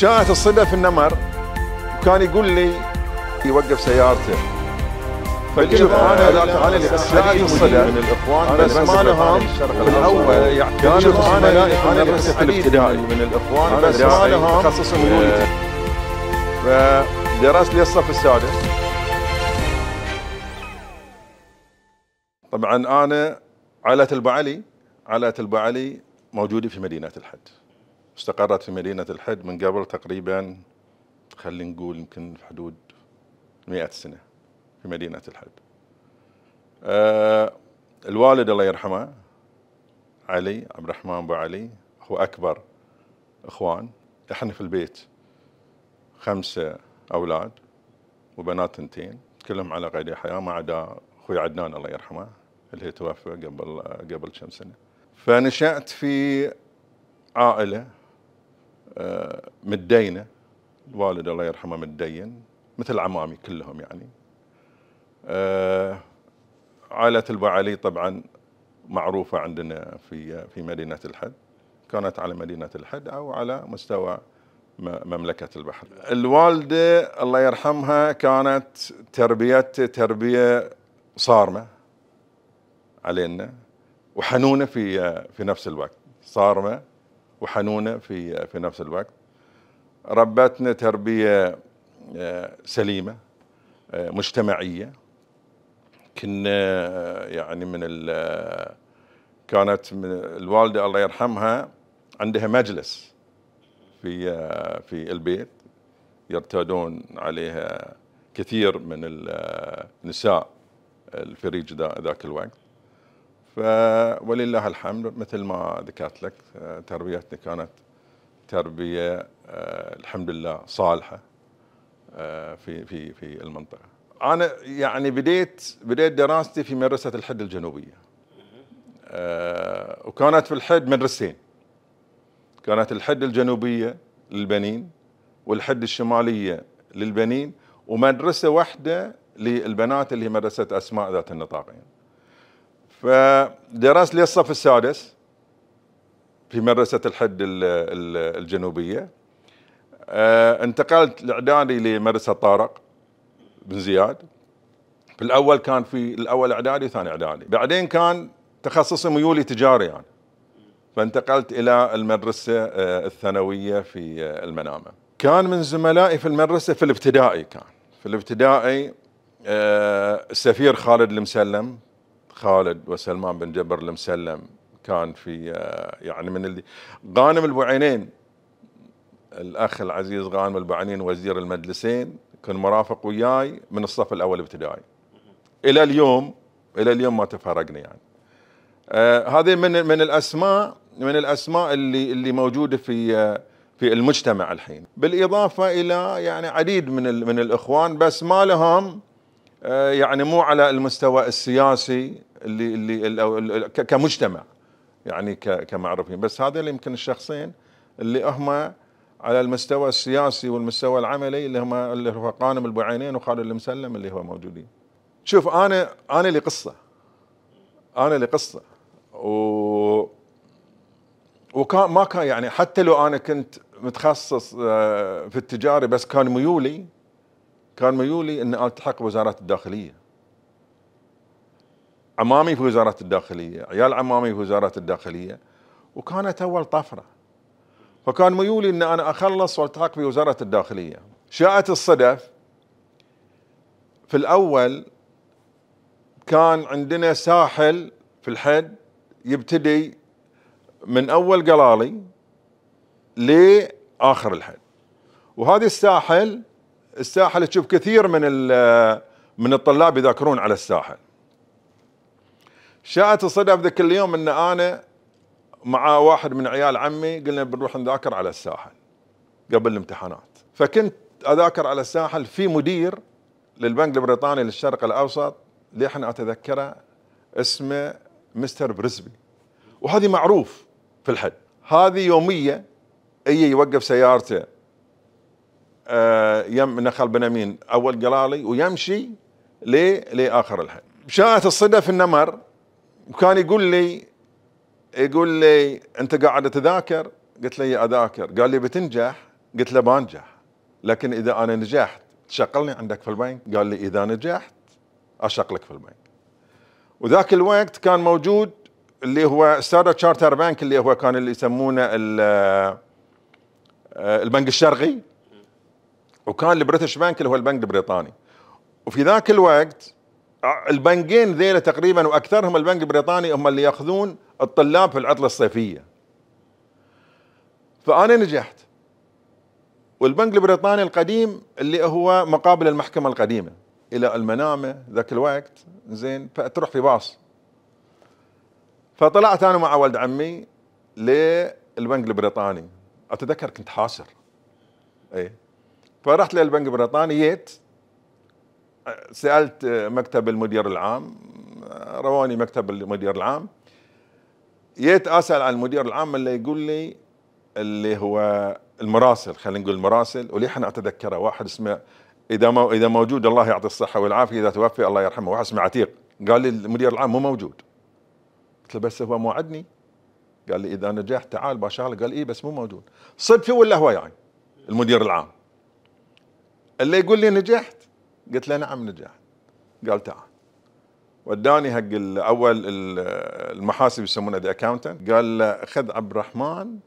شاهد الصبا في النمر وكان يقول لي يوقف سيارته فقلت له انا ذاك انا اللي بس لاقي الصدى من الاخوان انا ما لهم بالاول كانوا الملائكه انا بس الابتدائي من الاخوان انا بس لهم يعني يعني تخصصهم يقول فدرست لي الصف السادس طبعا انا عائله البعلي عائله البعلي موجوده في مدينه الحج استقرت في مدينة الحد من قبل تقريبا خلينا نقول يمكن في حدود 100 سنة في مدينة الحد أه الوالد الله يرحمه علي عبد الرحمن أبو علي هو أكبر إخوان إحنا في البيت خمسة أولاد وبنات اثنتين كلهم على قيد الحياة ما عدا أخوي عدنان الله يرحمه اللي هي توفى قبل قبل كم سنة فنشأت في عائلة مدينة الوالد الله يرحمه مدين مثل عمامي كلهم يعني آه، عائله البعالي طبعا معروفه عندنا في في مدينه الحد كانت على مدينه الحد او على مستوى مملكة البحر الوالدة الله يرحمها كانت تربية تربية صارمة علينا وحنونة في في نفس الوقت صارمة وحنونه في في نفس الوقت ربتنا تربيه آه، سليمه آه، مجتمعيه كنا آه، يعني من كانت من الوالده الله يرحمها عندها مجلس في في البيت يرتادون عليها كثير من النساء الفريج ذاك الوقت فولله الحمد مثل ما ذكرت لك آه، تربيتنا كانت تربيه آه، الحمد لله صالحه آه، في في في المنطقه. انا يعني بديت بديت دراستي في مدرسه الحد الجنوبيه. وكانت في الحد مدرستين. كانت الحد الجنوبيه للبنين والحد الشماليه للبنين ومدرسه واحده للبنات اللي هي مدرسه اسماء ذات النطاقين. فدرست للصف السادس في مدرسة الحد الجنوبية آه، انتقلت الإعدادي لمدرسة طارق بن زياد في الأول كان في الأول إعدادي وثاني إعدادي بعدين كان تخصصي ميولي تجاري يعني فانتقلت إلى المدرسة آه، الثانوية في آه، المنامة كان من زملائي في المدرسة في الابتدائي كان في الابتدائي السفير خالد المسلم خالد وسلمان بن جبر المسلم كان في آه، يعني من اللي غانم البعينين الاخ العزيز غانم البعينين وزير المجلسين كان مرافق وياي من الصف الاول ابتدائي الى اليوم الى اليوم ما تفرقنا يعني آه هذه من من الاسماء من الاسماء اللي اللي موجوده في آه، في المجتمع الحين بالاضافه الى يعني عديد من من الاخوان بس ما لهم آه، يعني مو على المستوى السياسي اللي اللي كمجتمع يعني كمعروفين بس هذا اللي يمكن الشخصين اللي هما على المستوى السياسي والمستوى العملي اللي هما اللي هو قانم البعينين وخالد المسلم اللي هو موجودين شوف انا انا لي قصه انا لي قصه و وكان ما كان يعني حتى لو انا كنت متخصص آه، في التجاري بس كان ميولي كان ميولي اني التحق بوزاره الداخليه عمامي في وزارة الداخلية عيال عمامي في وزارة الداخلية وكانت أول طفرة فكان ميولي أن أنا أخلص والتحق في وزارة الداخلية شاءت الصدف في الأول كان عندنا ساحل في الحد يبتدي من أول قلالي لآخر الحد وهذا الساحل الساحل تشوف كثير من من الطلاب يذاكرون على الساحل شاءت الصدف ذاك اليوم ان انا مع واحد من عيال عمي قلنا بنروح نذاكر على الساحل قبل الامتحانات فكنت اذاكر على الساحل في مدير للبنك البريطاني للشرق الاوسط لحن اتذكره اسمه مستر بريسبي وهذه معروف في الحد هذه يوميه اي يوقف سيارته آه يم نخل بنامين اول قلالي ويمشي لاخر الحد شاءت الصدف النمر وكان يقول لي يقول لي انت قاعد تذاكر قلت له اذاكر قال لي بتنجح قلت له بنجح لكن اذا انا نجحت تشغلني عندك في البنك قال لي اذا نجحت اشغلك في البنك وذاك الوقت كان موجود اللي هو ستار تشارتر بنك اللي هو كان اللي يسمونه آه، البنك الشرقي وكان البريتش بنك اللي هو البنك البريطاني وفي ذاك الوقت البنكين ذيلا تقريبا واكثرهم البنك البريطاني هم اللي ياخذون الطلاب في العطله الصيفيه فانا نجحت والبنك البريطاني القديم اللي هو مقابل المحكمه القديمه الى المنامه ذاك الوقت زين فتروح في باص فطلعت انا مع ولد عمي للبنك البريطاني اتذكر كنت حاسر اي فرحت للبنك البريطاني جيت سالت مكتب المدير العام رواني مكتب المدير العام جيت اسال عن المدير العام اللي يقول لي اللي هو المراسل خلينا نقول المراسل احنا اتذكره واحد اسمه اذا ما اذا موجود الله يعطي الصحه والعافيه اذا توفي الله يرحمه واحد اسمه عتيق قال لي المدير العام مو موجود قلت له بس هو موعدني قال لي اذا نجحت تعال بشغلك قال ايه بس مو موجود صدفه ولا هو يعني المدير العام اللي يقول لي نجحت قلت له نعم نجح قال تعال وداني حق الاول المحاسب يسمونه ذا اكاونتنت قال له خذ عبد الرحمن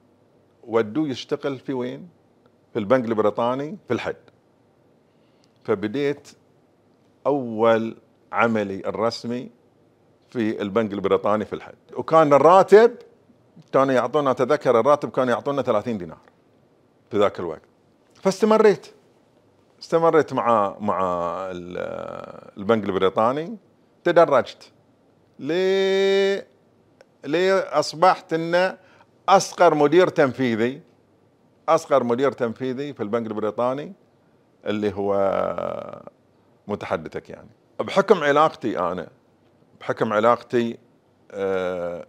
ودوه يشتغل في وين؟ في البنك البريطاني في الحد فبديت اول عملي الرسمي في البنك البريطاني في الحد وكان الراتب كانوا يعطونا اتذكر الراتب كانوا يعطونا 30 دينار في ذاك الوقت فاستمريت استمريت مع مع البنك البريطاني تدرجت ليه ليه اصبحت انه اصغر مدير تنفيذي اصغر مدير تنفيذي في البنك البريطاني اللي هو متحدثك يعني بحكم علاقتي انا بحكم علاقتي آه،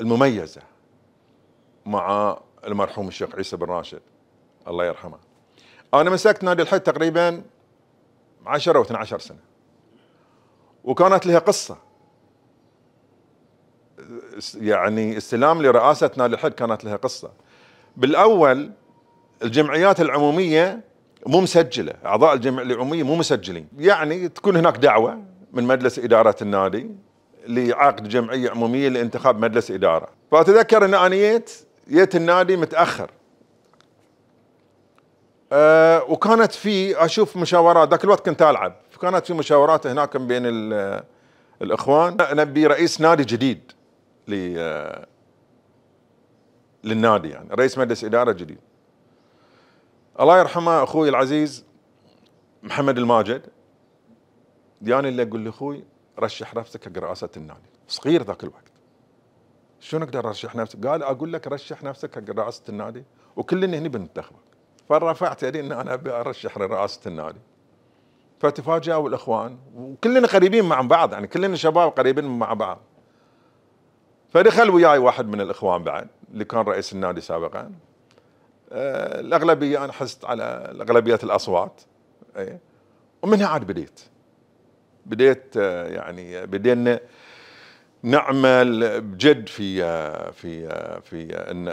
المميزه مع المرحوم الشيخ عيسى بن راشد الله يرحمه انا مسكت نادي الحد تقريبا 10 او 12 سنه وكانت لها قصه يعني استلام لرئاسه نادي الحد كانت لها قصه بالاول الجمعيات العموميه مو مسجله اعضاء الجمعيه العموميه مو مسجلين يعني تكون هناك دعوه من مجلس اداره النادي لعقد جمعيه عموميه لانتخاب مجلس اداره فاتذكر ان انا جيت جيت النادي متاخر آه، وكانت في اشوف مشاورات ذاك الوقت كنت العب فكانت في مشاورات هناك بين الاخوان نبي رئيس نادي جديد آه، للنادي يعني رئيس مجلس اداره جديد الله يرحمه اخوي العزيز محمد الماجد دياني اللي اقول لاخوي رشح نفسك حق رئاسه النادي صغير ذاك الوقت شو نقدر ارشح نفسي؟ قال اقول لك رشح نفسك حق رئاسه النادي وكلنا هنا بنتخبه فرفعت يدي ان انا ابي ارشح لرئاسه النادي فتفاجئوا الاخوان وكلنا قريبين مع بعض يعني كلنا شباب قريبين مع بعض فدخل وياي واحد من الاخوان بعد اللي كان رئيس النادي سابقا آه، الاغلبيه انا حزت على اغلبيه الاصوات اي ومنها عاد بديت بديت آه، يعني بدينا نعمل بجد في في في ان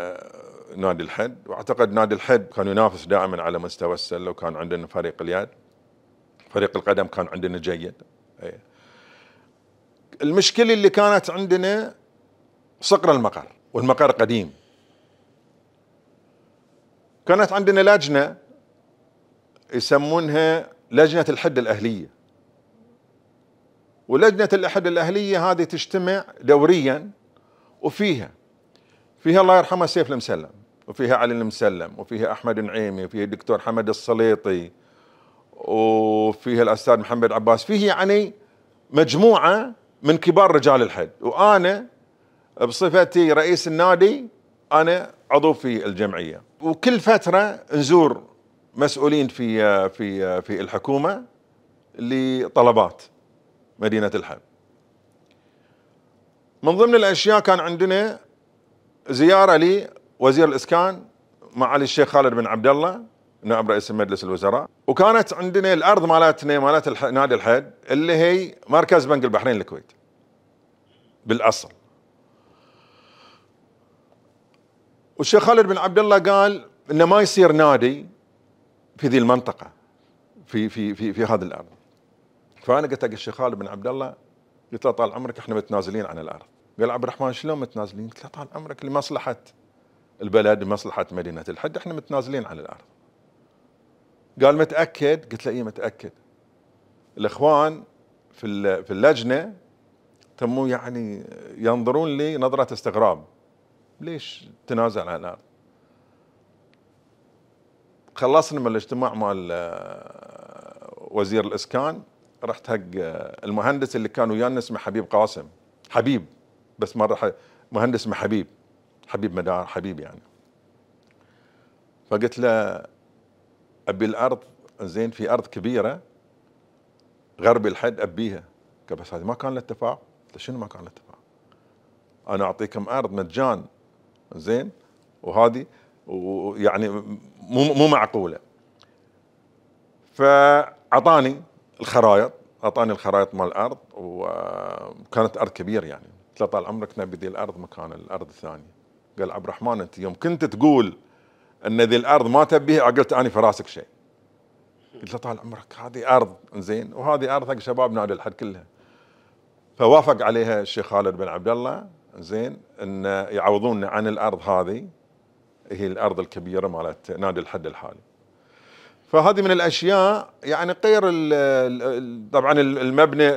نادي الحد واعتقد نادي الحد كان ينافس دائما على مستوى السله وكان عندنا فريق اليد فريق القدم كان عندنا جيد إيه. المشكله اللي كانت عندنا صقر المقر والمقر قديم كانت عندنا لجنه يسمونها لجنه الحد الاهليه ولجنة الأحد الأهلية هذه تجتمع دوريا وفيها فيها الله يرحمه سيف المسلم وفيها علي المسلم وفيها أحمد النعيمي وفيها الدكتور حمد السليطي وفيها الأستاذ محمد عباس فيه يعني مجموعة من كبار رجال الحد وأنا بصفتي رئيس النادي أنا عضو في الجمعية وكل فترة نزور مسؤولين في في في الحكومة لطلبات مدينة الحب من ضمن الأشياء كان عندنا زيارة لوزير الإسكان معالي الشيخ خالد بن عبد الله نائب رئيس مجلس الوزراء وكانت عندنا الارض مالتنا مالت نادي الحد اللي هي مركز بنك البحرين الكويت بالاصل والشيخ خالد بن عبد الله قال انه ما يصير نادي في ذي المنطقه في في في في هذه الارض فانا قلت حق الشيخ خالد بن عبد الله قلت له طال عمرك احنا متنازلين عن الارض قال عبد الرحمن شلون متنازلين؟ قلت له طال عمرك لمصلحه البلد لمصلحه مدينه الحد احنا متنازلين عن الارض قال متاكد؟ قلت له اي متاكد الاخوان في في اللجنه تموا يعني ينظرون لي نظره استغراب ليش تنازل عن الارض؟ خلصنا من الاجتماع مال آه، وزير الاسكان رحت حق آه، المهندس اللي كان ويانا اسمه حبيب قاسم حبيب بس مره مهندس اسمه حبيب حبيب مدار حبيب يعني فقلت له ابي الارض زين في ارض كبيره غرب الحد ابيها قال بس هذه ما كان الاتفاق اتفاق قلت شنو ما كان الاتفاق اتفاق انا اعطيكم ارض مجان زين وهذه ويعني مو مو معقوله فاعطاني الخرايط اعطاني الخرايط مال الارض وكانت ارض كبير يعني قلت له طال عمرك نبي ذي الارض مكان الارض الثانيه قال عبد الرحمن انت يوم كنت تقول ان ذي الارض ما تبيها عقلت اني في راسك شيء قلت له طال عمرك هذه ارض زين وهذه ارض حق شباب نادي الحد كلها فوافق عليها الشيخ خالد بن عبد الله زين ان يعوضوننا عن الارض هذه هي الارض الكبيره مالت نادي الحد الحالي فهذه من الاشياء يعني غير طبعا المبنى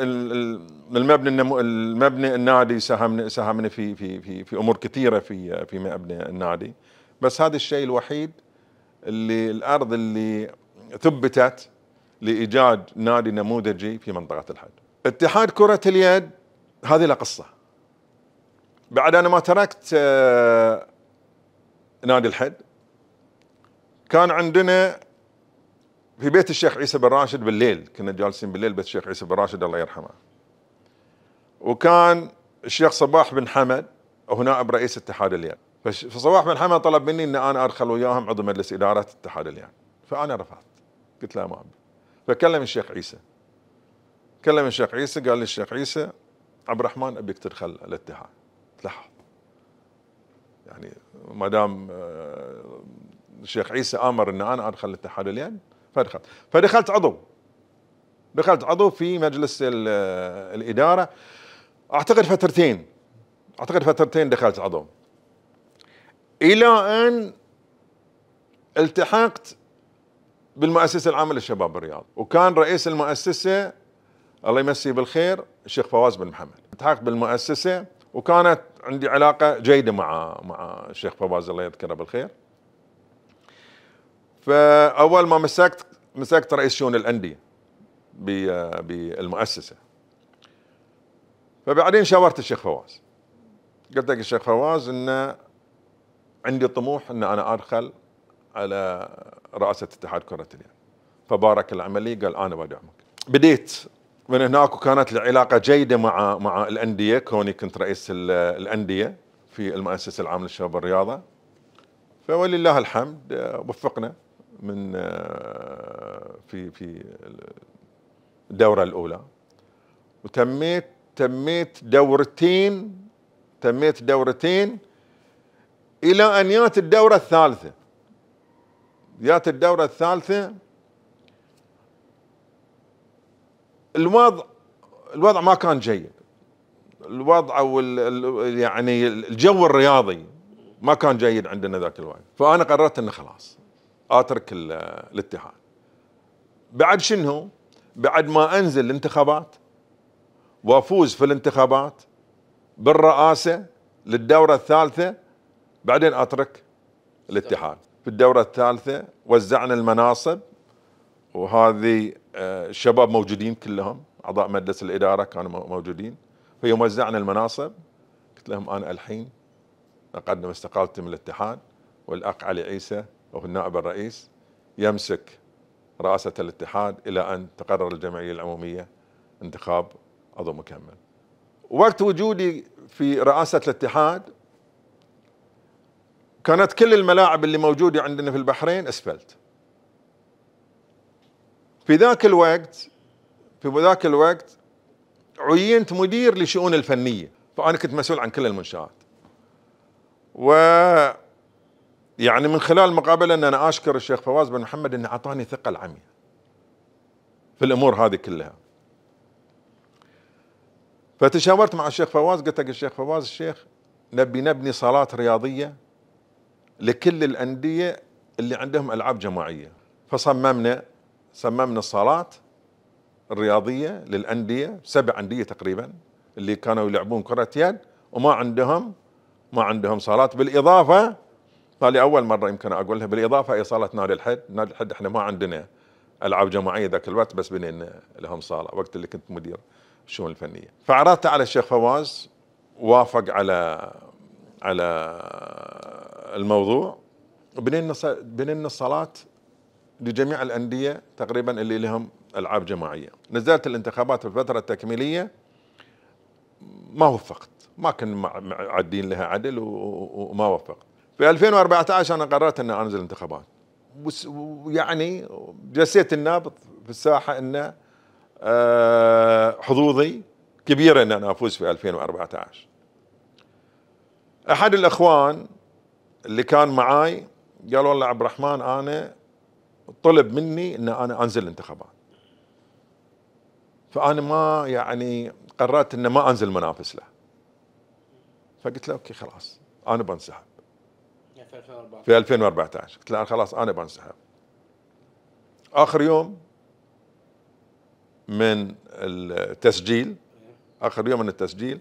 المبنى المبنى النادي ساهمنا ساهمنا في في في في امور كثيره في في مبنى النادي بس هذا الشيء الوحيد اللي الارض اللي ثبتت لايجاد نادي نموذجي في منطقه الحج. اتحاد كره اليد هذه له قصه. بعد انا ما تركت آه، نادي الحد كان عندنا في بيت الشيخ عيسى بن راشد بالليل كنا جالسين بالليل بيت الشيخ عيسى بن راشد الله يرحمه وكان الشيخ صباح بن حمد هو نائب رئيس اتحاد اليان فصباح بن حمد طلب مني ان انا ادخل وياهم عضو مجلس اداره اتحاد اليان فانا رفضت قلت له ما ابي فكلم الشيخ عيسى كلم الشيخ عيسى قال لي الشيخ عيسى عبد الرحمن ابيك تدخل الاتحاد لحظ يعني ما دام آه، الشيخ عيسى امر ان انا ادخل الاتحاد اليان فدخلت فدخلت عضو دخلت عضو في مجلس الإدارة أعتقد فترتين أعتقد فترتين دخلت عضو إلى أن التحقت بالمؤسسة العامة للشباب بالرياض وكان رئيس المؤسسة الله يمسيه بالخير الشيخ فواز بن محمد التحقت بالمؤسسة وكانت عندي علاقة جيدة مع مع الشيخ فواز الله يذكره بالخير فاول ما مسكت مسكت رئيس شؤون الانديه بالمؤسسه فبعدين شاورت الشيخ فواز قلت لك الشيخ فواز ان عندي طموح ان انا ادخل على رئاسه اتحاد كره اليد فبارك العملي قال انا بدعمك بديت من هناك وكانت العلاقه جيده مع مع الانديه كوني كنت رئيس الانديه في المؤسسه العامه للشباب والرياضه فولله الحمد وفقنا من آه، في في الدوره الاولى وتميت تميت دورتين تميت دورتين الى ان جات الدوره الثالثه جات الدوره الثالثه الوضع الوضع ما كان جيد الوضع او يعني الجو الرياضي ما كان جيد عندنا ذاك الوقت فانا قررت انه خلاص اترك الاتحاد بعد شنو بعد ما انزل الانتخابات وافوز في الانتخابات بالرئاسه للدوره الثالثه بعدين اترك الاتحاد في الدوره الثالثه وزعنا المناصب وهذه آه، الشباب موجودين كلهم اعضاء مجلس الاداره كانوا موجودين فيوم وزعنا المناصب قلت لهم انا الحين اقدم استقالتي من الاتحاد والاق علي عيسى وهو النائب الرئيس يمسك رئاسة الاتحاد إلى أن تقرر الجمعية العمومية انتخاب عضو مكمل وقت وجودي في رئاسة الاتحاد كانت كل الملاعب اللي موجودة عندنا في البحرين اسفلت في ذاك الوقت في ذاك الوقت عينت مدير لشؤون الفنية فأنا كنت مسؤول عن كل المنشآت و يعني من خلال المقابله ان انا اشكر الشيخ فواز بن محمد انه اعطاني ثقه العمي في الامور هذه كلها فتشاورت مع الشيخ فواز قلت لك الشيخ فواز الشيخ نبي نبني صالات رياضيه لكل الانديه اللي عندهم العاب جماعيه فصممنا صممنا الصالات الرياضيه للانديه سبع انديه تقريبا اللي كانوا يلعبون كره يد وما عندهم ما عندهم صالات بالاضافه لأول مرة يمكن أقولها بالإضافة إصالة نادي الحد نادي الحد إحنا ما عندنا ألعاب جماعية ذاك الوقت بس بنينا لهم صالة وقت اللي كنت مدير الشؤون الفنية فعرضت على الشيخ فواز وافق على على الموضوع بنينا بنينا صالات لجميع الأندية تقريبا اللي لهم ألعاب جماعية نزلت الانتخابات في الفترة التكميلية ما وفقت ما كنا معدين لها عدل وما وفقت في 2014 انا قررت اني انزل انتخابات ويعني جسيت النابض في الساحه انه آه، حظوظي كبيره ان انا افوز في 2014 احد الاخوان اللي كان معاي قال والله عبد الرحمن انا طلب مني ان انا انزل انتخابات فانا ما يعني قررت ان ما انزل منافس له فقلت له اوكي خلاص انا بنسحب 2014 في 2014 قلت له خلاص انا بنسحب اخر يوم من التسجيل إيه. اخر يوم من التسجيل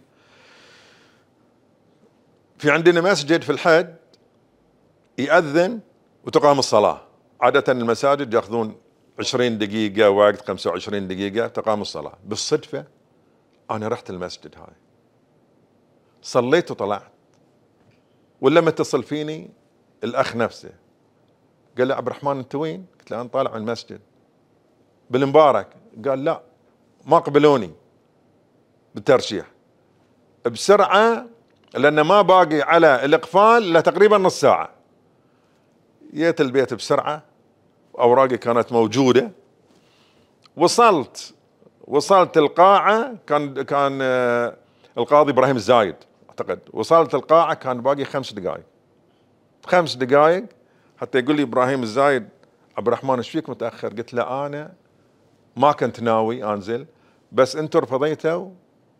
في عندنا مسجد في الحج يأذن وتقام الصلاة عادة المساجد ياخذون 20 دقيقة وقت 25 دقيقة تقام الصلاة بالصدفة أنا رحت المسجد هاي صليت وطلعت ولما اتصل فيني الاخ نفسه قال له عبد الرحمن انت وين؟ قلت له انا طالع من المسجد بالمبارك قال لا ما قبلوني بالترشيح بسرعه لان ما باقي على الاقفال الا تقريبا نص ساعه جيت البيت بسرعه اوراقي كانت موجوده وصلت وصلت القاعه كان كان آه، القاضي ابراهيم الزايد اعتقد وصلت القاعه كان باقي خمس دقائق خمس دقائق حتى يقول لي ابراهيم الزايد عبد الرحمن ايش فيك متاخر؟ قلت له انا ما كنت ناوي انزل بس انتم رفضيتوا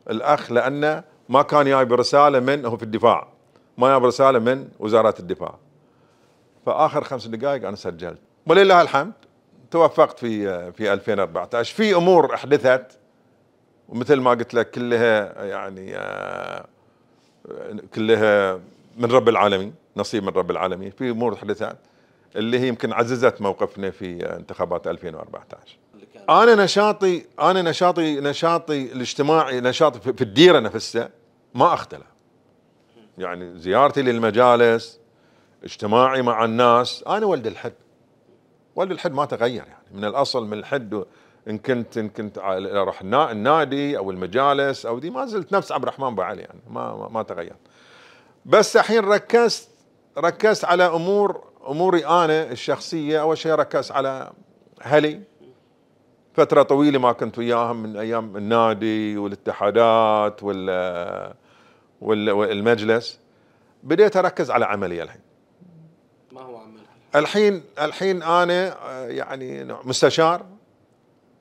الاخ لانه ما كان جاي برساله من هو في الدفاع ما جاي رساله من وزاره الدفاع فاخر خمس دقائق انا سجلت ولله الحمد توفقت في في 2014 في امور احدثت ومثل ما قلت لك كلها يعني آه، كلها من رب العالمين نصيب من رب العالمين في امور حدثت اللي هي يمكن عززت موقفنا في انتخابات 2014 انا نشاطي انا نشاطي نشاطي الاجتماعي نشاطي في الديره نفسها ما اختلف يعني زيارتي للمجالس اجتماعي مع الناس انا ولد الحد ولد الحد ما تغير يعني من الاصل من الحد ان كنت ان كنت اروح النادي او المجالس او دي ما زلت نفس عبد الرحمن بو علي يعني ما, ما تغير بس الحين ركزت ركزت على امور اموري انا الشخصيه اول شيء ركزت على اهلي فتره طويله ما كنت وياهم من ايام النادي والاتحادات وال والمجلس بديت اركز على عملي الحين ما هو عملي الحين الحين انا آه، يعني مستشار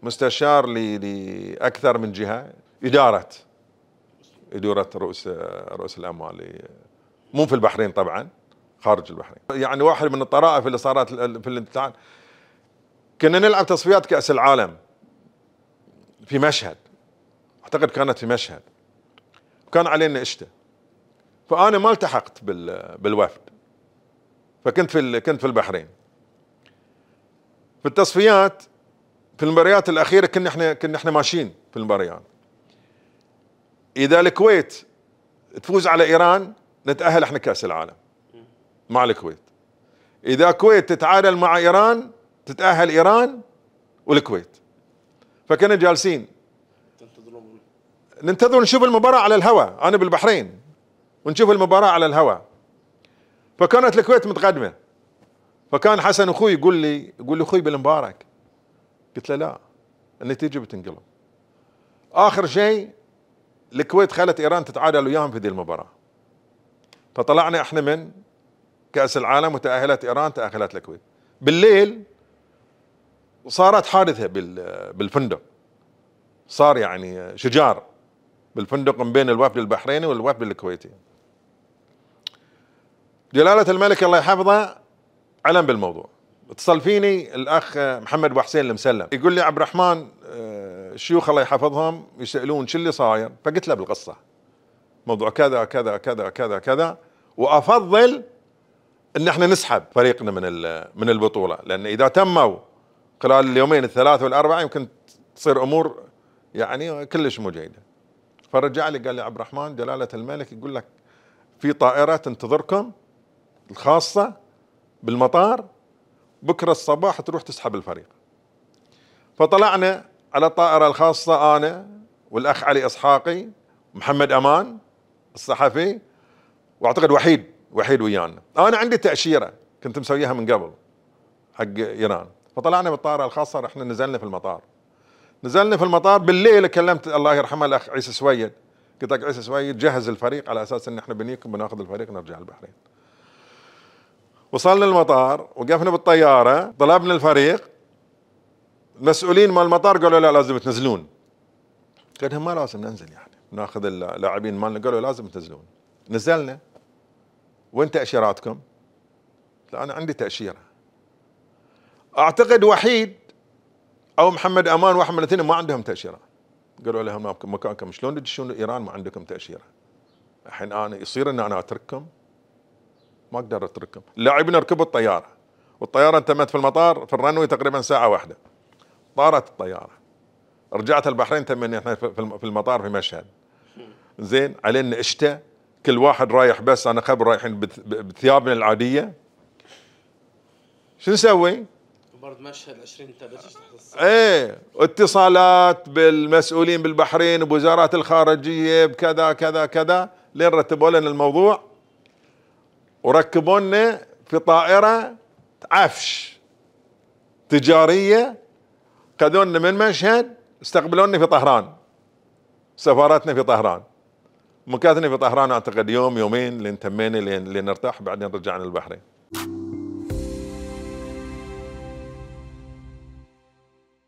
مستشار لاكثر من جهه اداره اداره رؤوس رؤوس الاموال مو في البحرين طبعا خارج البحرين يعني واحد من الطرائف اللي صارت في الامتحان كنا نلعب تصفيات كأس العالم في مشهد أعتقد كانت في مشهد وكان علينا إشتة فأنا ما التحقت بالوفد فكنت في كنت في البحرين في التصفيات في المباريات الأخيرة كنا احنا كنا احنا ماشيين في المباريات إذا الكويت تفوز على إيران نتأهل احنا كأس العالم مع الكويت اذا الكويت تتعادل مع ايران تتاهل ايران والكويت فكنا جالسين ننتظر نشوف المباراة على الهواء أنا بالبحرين ونشوف المباراة على الهواء فكانت الكويت متقدمة فكان حسن أخوي يقول لي يقول لي أخوي بالمبارك قلت له لا النتيجة بتنقلب آخر شيء الكويت خلت إيران تتعادل وياهم في ذي المباراة فطلعنا احنا من كاس العالم وتاهلت ايران تاهلت الكويت بالليل صارت حادثه بالفندق صار يعني شجار بالفندق من بين الوفد البحريني والوفد الكويتي جلالة الملك الله يحفظه علم بالموضوع اتصل فيني الاخ محمد ابو حسين المسلم يقول لي عبد الرحمن آه، الشيوخ الله يحفظهم يسالون شو اللي صاير فقلت له بالقصه موضوع كذا كذا كذا كذا كذا وافضل ان احنا نسحب فريقنا من من البطوله لان اذا تموا خلال اليومين الثلاث والاربعه يمكن تصير امور يعني كلش مو جيده فرجع لي قال لي عبد الرحمن جلاله الملك يقول لك في طائره تنتظركم الخاصه بالمطار بكره الصباح تروح تسحب الفريق فطلعنا على الطائره الخاصه انا والاخ علي اسحاقي محمد امان الصحفي واعتقد وحيد وحيد ويانا انا عندي تاشيره كنت مسويها من قبل حق ايران فطلعنا بالطائره الخاصه رحنا نزلنا في المطار نزلنا في المطار بالليل كلمت الله يرحمه الاخ عيسى سويد قلت لك عيسى سويد جهز الفريق على اساس ان احنا بنيكم بناخذ الفريق نرجع البحرين وصلنا المطار وقفنا بالطياره طلبنا الفريق المسؤولين مال المطار قالوا لا لازم تنزلون قلت لهم ما لازم ننزل يعني ناخذ اللاعبين مالنا قالوا لازم تنزلون نزلنا وين تأشيراتكم؟ لا أنا عندي تأشيرة أعتقد وحيد أو محمد أمان واحد من الاثنين ما عندهم تأشيرة قالوا لهم مكانكم شلون تدشون إيران ما عندكم تأشيرة الحين أنا يصير أن أنا أترككم ما أقدر أترككم لاعبنا ركبوا الطيارة والطيارة انتمت في المطار في الرنوي تقريبا ساعة واحدة طارت الطيارة رجعت البحرين تمني احنا في المطار في مشهد زين علينا اشتا كل واحد رايح بس انا خبر رايحين بثيابنا العاديه شو نسوي؟ برضه مشهد 20 انت ايه اتصالات بالمسؤولين بالبحرين بوزارات الخارجيه بكذا كذا كذا لين رتبوا لنا الموضوع وركبونا في طائره عفش تجاريه خذونا من مشهد استقبلونا في طهران سفارتنا في طهران مكاتني في طهران اعتقد يوم يومين لين تمينا لين نرتاح بعدين رجعنا البحرين